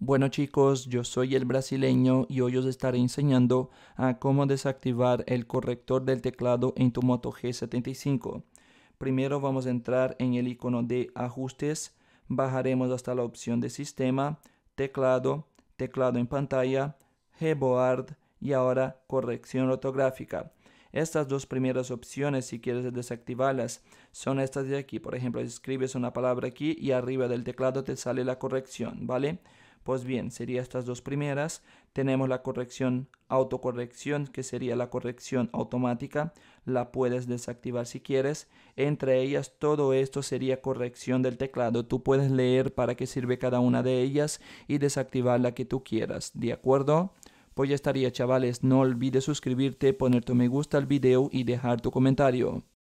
Bueno chicos, yo soy el brasileño y hoy os estaré enseñando a cómo desactivar el corrector del teclado en tu Moto G75. Primero vamos a entrar en el icono de ajustes, bajaremos hasta la opción de sistema, teclado, teclado en pantalla, Gboard y ahora corrección ortográfica. Estas dos primeras opciones, si quieres desactivarlas, son estas de aquí. Por ejemplo, escribes una palabra aquí y arriba del teclado te sale la corrección, ¿vale? vale pues bien, serían estas dos primeras. Tenemos la corrección autocorrección, que sería la corrección automática. La puedes desactivar si quieres. Entre ellas, todo esto sería corrección del teclado. Tú puedes leer para qué sirve cada una de ellas y desactivar la que tú quieras. ¿De acuerdo? Pues ya estaría, chavales. No olvides suscribirte, poner tu me gusta al video y dejar tu comentario.